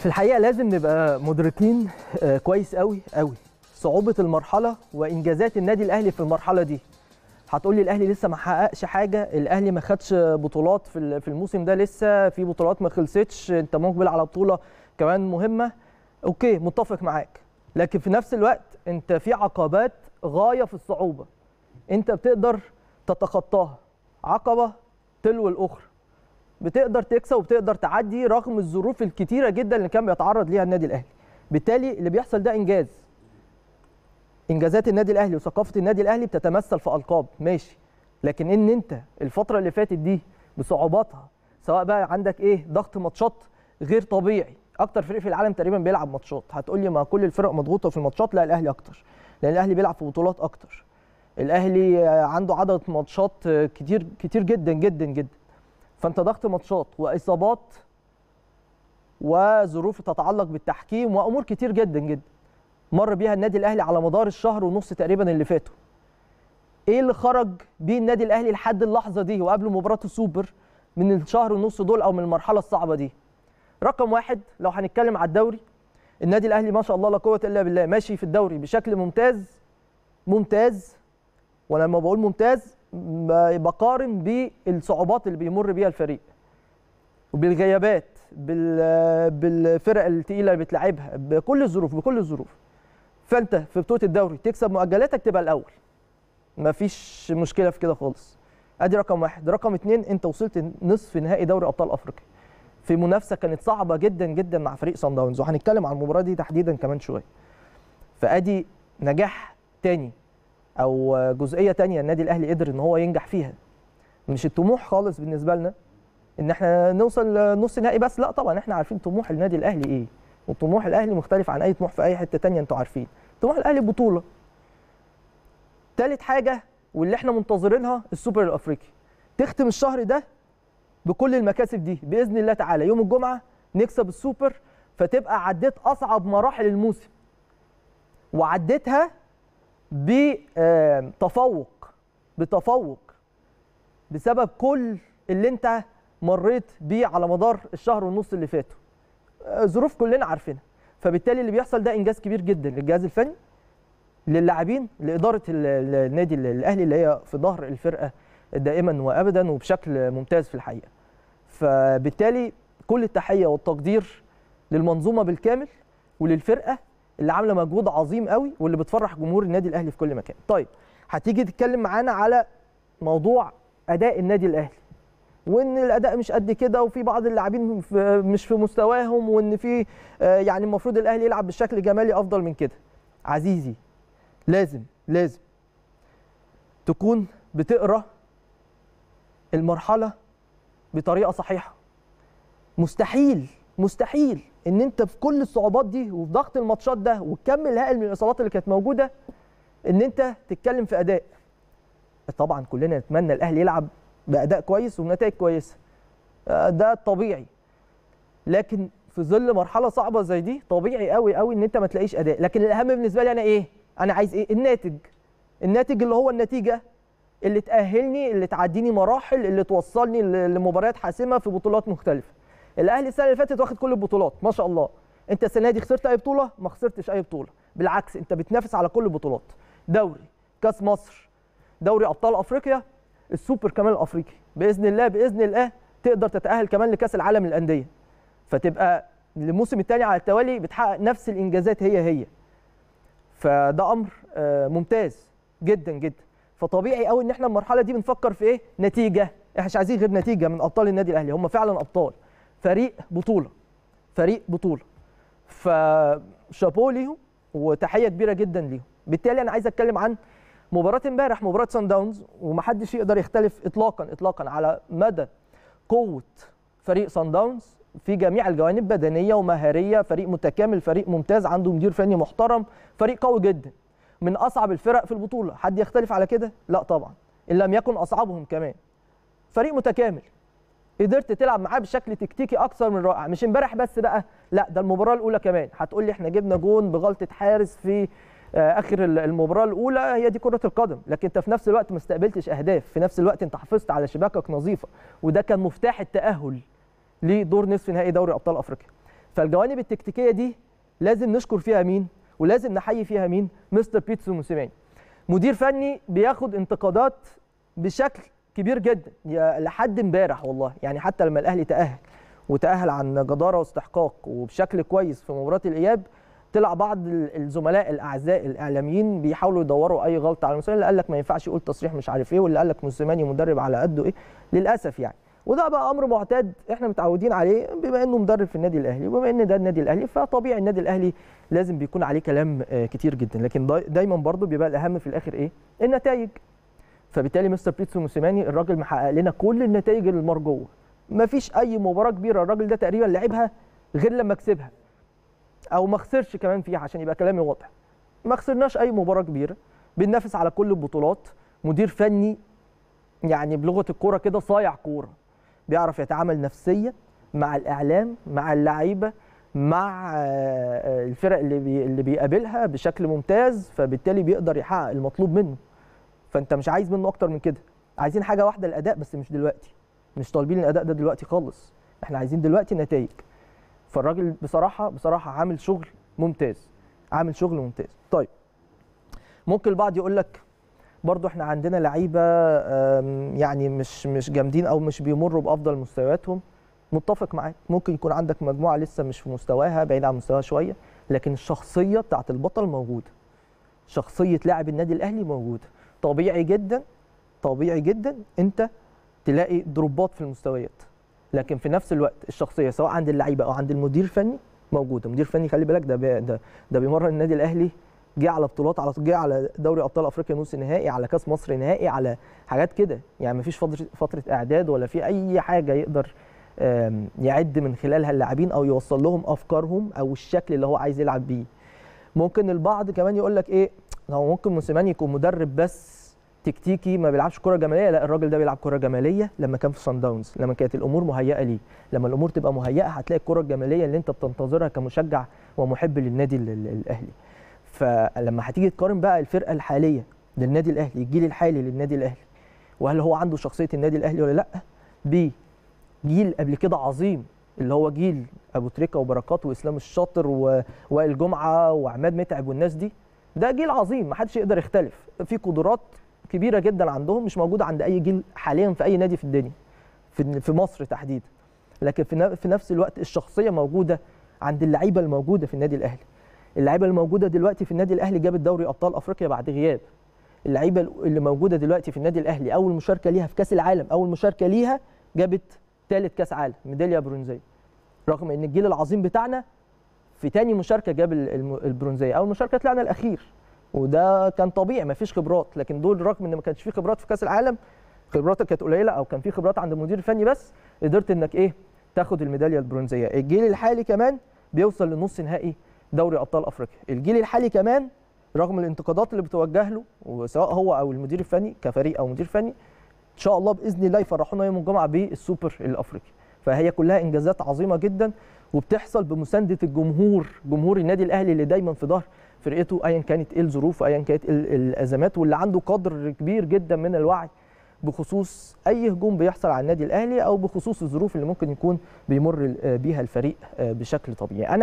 في الحقيقه لازم نبقى مدركين آه، كويس قوي قوي صعوبه المرحله وانجازات النادي الاهلي في المرحله دي هتقول لي الاهلي لسه ما حققش حاجه الاهلي ما خدش بطولات في الموسم ده لسه في بطولات ما خلصتش انت مقبل على بطوله كمان مهمه اوكي متفق معاك لكن في نفس الوقت انت في عقبات غايه في الصعوبه انت بتقدر تتخطاها عقبه تلو الاخرى بتقدر تكسب وبتقدر تعدي رغم الظروف الكتيره جدا اللي كان بيتعرض ليها النادي الاهلي بالتالي اللي بيحصل ده انجاز انجازات النادي الاهلي وثقافه النادي الاهلي بتتمثل في القاب ماشي لكن ان انت الفتره اللي فاتت دي بصعوباتها سواء بقى عندك ايه ضغط ماتشات غير طبيعي اكتر فريق في العالم تقريبا بيلعب ماتشات هتقول لي ما كل الفرق مضغوطه في الماتشات لا الاهلي اكتر لان الاهلي بيلعب في بطولات اكتر الاهلي عنده عدد ماتشات كتير كتير جدا جدا جدا فانت ضغط ماتشات واصابات وظروف تتعلق بالتحكيم وامور كتير جدا جدا مر بيها النادي الاهلي على مدار الشهر ونص تقريبا اللي فاتوا ايه اللي خرج بيه النادي الاهلي لحد اللحظه دي وقبل مباراه السوبر من الشهر ونص دول او من المرحله الصعبه دي رقم واحد لو هنتكلم على الدوري النادي الاهلي ما شاء الله لا قوه الا بالله ماشي في الدوري بشكل ممتاز ممتاز ولما بقول ممتاز بقارن بالصعوبات اللي بيمر بيها الفريق وبالغيابات بالفرق التقيله اللي بتلعبها بكل الظروف بكل الظروف فانت في بطوله الدوري تكسب مؤجلاتك تبقى الاول مفيش مشكله في كده خالص ادي رقم واحد رقم اتنين انت وصلت نصف نهائي دوري ابطال افريقيا في منافسه كانت صعبه جدا جدا مع فريق صن داونز وهنتكلم عن المباراه دي تحديدا كمان شويه فادي نجاح تاني او جزئيه تانية النادي الاهلي قدر ان هو ينجح فيها مش الطموح خالص بالنسبه لنا ان احنا نوصل نص نهائي بس لا طبعا احنا عارفين طموح النادي الاهلي ايه وطموح الاهلي مختلف عن اي طموح في اي حته تانية انتوا عارفين طموح الاهلي بطوله تالت حاجه واللي احنا منتظرينها السوبر الافريقي تختم الشهر ده بكل المكاسب دي باذن الله تعالى يوم الجمعه نكسب السوبر فتبقى عديت اصعب مراحل الموسم وعديتها بتفوق بتفوق بسبب كل اللي انت مريت بيه على مدار الشهر ونص اللي فاتوا آه، ظروف كلنا عارفينها فبالتالي اللي بيحصل ده انجاز كبير جدا للجهاز الفني للاعبين لاداره النادي الاهلي اللي هي في ظهر الفرقه دائما وابدا وبشكل ممتاز في الحقيقه فبالتالي كل التحيه والتقدير للمنظومه بالكامل وللفرقه اللي عامله مجهود عظيم قوي واللي بتفرح جمهور النادي الاهلي في كل مكان طيب هتيجي تتكلم معانا على موضوع اداء النادي الاهلي وان الاداء مش قد كده وفي بعض اللاعبين مش في مستواهم وان في آه، يعني المفروض الاهلي يلعب بالشكل جمالي افضل من كده عزيزي لازم لازم تكون بتقرا المرحله بطريقه صحيحه مستحيل مستحيل ان انت في كل الصعوبات دي وفي ضغط الماتشات ده والكم الهائل من الاصابات اللي كانت موجوده ان انت تتكلم في اداء طبعا كلنا نتمنى الاهلي يلعب باداء كويس ونتائج كويسه آه، ده الطبيعي لكن في ظل مرحله صعبه زي دي طبيعي قوي قوي ان انت ما تلاقيش اداء لكن الاهم بالنسبه لي انا ايه انا عايز ايه الناتج الناتج اللي هو النتيجه اللي تاهلني اللي تعديني مراحل اللي توصلني لمباريات حاسمه في بطولات مختلفه الاهلي السنه اللي فاتت واخد كل البطولات ما شاء الله انت السنه دي خسرت اي بطوله ما خسرتش اي بطوله بالعكس انت بتنافس على كل البطولات دوري كاس مصر دوري ابطال افريقيا السوبر كمان الافريقي باذن الله باذن الله تقدر تتاهل كمان لكاس العالم للانديه فتبقى الموسم الثاني على التوالي بتحقق نفس الانجازات هي هي فده امر آه، ممتاز جدا جدا فطبيعي قوي ان احنا المرحله دي بنفكر في ايه نتيجه احنا مش عايزين غير نتيجه من ابطال النادي الاهلي هم فعلا ابطال فريق بطوله فريق بطوله فشابو ليهم وتحيه كبيره جدا ليهم بالتالي انا عايز اتكلم عن مباراه امبارح مباراه سان داونز ومحدش يقدر يختلف اطلاقا اطلاقا على مدى قوه فريق سان داونز في جميع الجوانب بدنيه ومهاريه فريق متكامل فريق ممتاز عنده مدير فني محترم فريق قوي جدا من اصعب الفرق في البطوله حد يختلف على كده لا طبعا ان لم يكن اصعبهم كمان فريق متكامل قدرت تلعب معاه بشكل تكتيكي اكثر من رائع مش امبارح بس بقى لا ده المباراه الاولى كمان هتقول لي احنا جبنا جون بغلطه حارس في آه، اخر المباراه الاولى هي دي كره القدم لكن انت في نفس الوقت ما استقبلتش اهداف في نفس الوقت انت حافظت على شباكك نظيفه وده كان مفتاح التاهل لدور نصف نهائي دوري ابطال افريقيا فالجوانب التكتيكيه دي لازم نشكر فيها مين ولازم نحيي فيها مين مستر بيتسو موسيماني مدير فني بياخد انتقادات بشكل كبير جدا لحد امبارح والله يعني حتى لما الاهلي تاهل وتاهل عن جداره واستحقاق وبشكل كويس في مباراه الاياب طلع بعض الزملاء الاعزاء الاعلاميين بيحاولوا يدوروا اي غلطه على موسيماني اللي قال لك ما ينفعش يقول تصريح مش عارف ايه واللي قال لك موسيماني مدرب على قده ايه للاسف يعني وده بقى امر معتاد احنا متعودين عليه بما انه مدرب في النادي الاهلي وبما ان ده النادي الاهلي فطبيعي النادي الاهلي لازم بيكون عليه كلام آه، كتير جدا لكن دايما برضه بيبقى الاهم في الاخر ايه النتائج فبالتالي مستر بيتسو موسيماني الراجل محقق لنا كل النتائج المرجوه مفيش اي مباراه كبيره الراجل ده تقريبا لعبها غير لما كسبها او ما خسرش كمان فيها عشان يبقى كلامي واضح ما خسرناش اي مباراه كبيره بننافس على كل البطولات مدير فني يعني بلغه الكوره كده صايع كوره بيعرف يتعامل نفسيا مع الاعلام مع اللعيبه مع آه، الفرق اللي بيقابلها بشكل ممتاز فبالتالي بيقدر يحقق المطلوب منه فانت مش عايز منه اكتر من كده عايزين حاجه واحده الاداء بس مش دلوقتي مش طالبين الاداء ده دلوقتي خالص احنا عايزين دلوقتي نتائج فالراجل بصراحه بصراحه عامل شغل ممتاز عامل شغل ممتاز طيب ممكن البعض يقول لك برضو احنا عندنا لعيبه يعني مش مش جامدين او مش بيمروا بافضل مستوياتهم متفق معاك ممكن يكون عندك مجموعه لسه مش في مستواها بعيد عن مستواها شويه لكن الشخصيه بتاعت البطل موجوده شخصيه لاعب النادي الاهلي موجوده طبيعي جدا طبيعي جدا انت تلاقي دروبات في المستويات لكن في نفس الوقت الشخصيه سواء عند اللعيبه او عند المدير الفني موجوده مدير فني خلي بالك ده بي ده, ده بيمرن النادي الاهلي جه على بطولات على جه على دوري ابطال افريقيا نص نهائي على كاس مصر نهائي على حاجات كده يعني مفيش فتره فتره اعداد ولا في اي حاجه يقدر يعد من خلالها اللاعبين او يوصل لهم افكارهم او الشكل اللي هو عايز يلعب بيه ممكن البعض كمان يقول لك ايه هو ممكن موسيماني يكون مدرب بس تكتيكي ما بيلعبش كره جماليه لا الراجل ده بيلعب كره جماليه لما كان في سان داونز لما كانت الامور مهيئه ليه لما الامور تبقى مهيئه هتلاقي الكره الجماليه اللي انت بتنتظرها كمشجع ومحب للنادي الاهلي فلما هتيجي تقارن بقى الفرقه الحاليه للنادي الاهلي الجيل الحالي للنادي الاهلي وهل هو عنده شخصيه النادي الاهلي ولا لا بجيل قبل كده عظيم اللي هو جيل ابو تريكه وبركات واسلام الشاطر ووائل جمعه وعماد متعب والناس دي ده جيل عظيم محدش يقدر يختلف في قدرات كبيره جدا عندهم مش موجوده عند اي جيل حاليا في اي نادي في الدنيا في في مصر تحديدا لكن في في نفس الوقت الشخصيه موجوده عند اللعيبه الموجوده في النادي الاهلي اللعيبه الموجوده دلوقتي في النادي الاهلي جابت دوري ابطال افريقيا بعد غياب اللعيبه اللي موجوده دلوقتي في النادي الاهلي اول مشاركه ليها في كاس العالم اول مشاركه ليها جابت ثالث كاس عالم ميداليه برونزيه رغم ان الجيل العظيم بتاعنا في تاني مشاركه جاب البرونزيه اول مشاركه طلعنا الاخير وده كان طبيعي ما فيش خبرات لكن دول رغم ان ما كانش في خبرات في كاس العالم خبراتك كانت قليله او كان في خبرات عند المدير الفني بس قدرت انك ايه تاخد الميداليه البرونزيه الجيل الحالي كمان بيوصل لنص نهائي دوري ابطال افريقيا الجيل الحالي كمان رغم الانتقادات اللي بتوجه له وسواء هو او المدير الفني كفريق او مدير فني ان شاء الله باذن الله يفرحونا يوم الجمعه بالسوبر الافريقي فهي كلها انجازات عظيمه جدا وبتحصل بمسانده الجمهور جمهور النادي الاهلي اللي دايما في ظهر فرقته ايا كانت ايه الظروف وايا كانت إيه الازمات واللي عنده قدر كبير جدا من الوعي بخصوص اي هجوم بيحصل على النادي الاهلي او بخصوص الظروف اللي ممكن يكون بيمر بيها الفريق آه، بشكل طبيعي